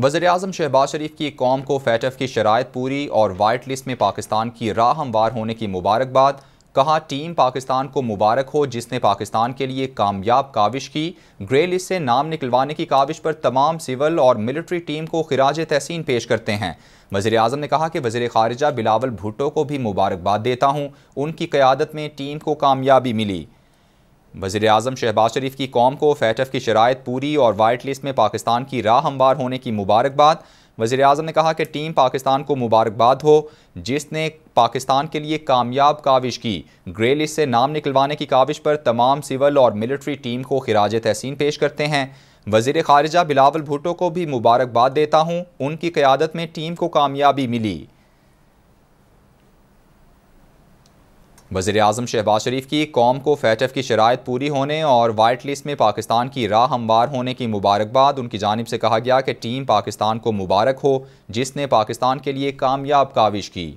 वजर अजम शहबाज शरीफ की कौम को फैटफ की शराय पूरी और वाइट लिस्ट में पाकिस्तान की राह हमवार होने की मुबारकबाद कहा टीम पाकिस्तान को मुबारक हो जिसने पाकिस्तान के लिए कामयाब काविश की ग्रे लिस्ट से नाम निकलवाने की काविश पर तमाम सिविल और मिलिट्री टीम को खराज तहसीन पेश करते हैं वजी अजम ने कहा कि वजी खारजा बिलावल भुट्टो को भी मुबारकबाद देता हूँ उनकी क़्यादत में टीम को कामयाबी मिली वजीर अजम शहबाज शरीफ की कौम को फैटफ की शराय पूरी और वाइट लिस्ट में पाकिस्तान की राह हमवार होने की मुबारकबाद वजी अजम ने कहा कि टीम पाकिस्तान को मुबारकबाद हो जिसने पाकिस्तान के लिए कामयाब काविश की ग्रे लिस्ट से नाम निकलवाने की काविश पर तमाम सिविल और मिलिट्री टीम को खराज तहसीन पेश करते हैं वजीर खारजा बिलावल भुटो को भी मुबारकबाद देता हूँ उनकी क़्यादत में टीम को कामयाबी मिली वजीर अजम शहबाज शरीफ की कौम को फैटफ की शराय पूरी होने और वाइट लिस्ट में पाकिस्तान की राह हमवार होने की मुबारकबाद उनकी जानब से कहा गया कि टीम पाकिस्तान को मुबारक हो जिसने पाकिस्तान के लिए कामयाब काविश की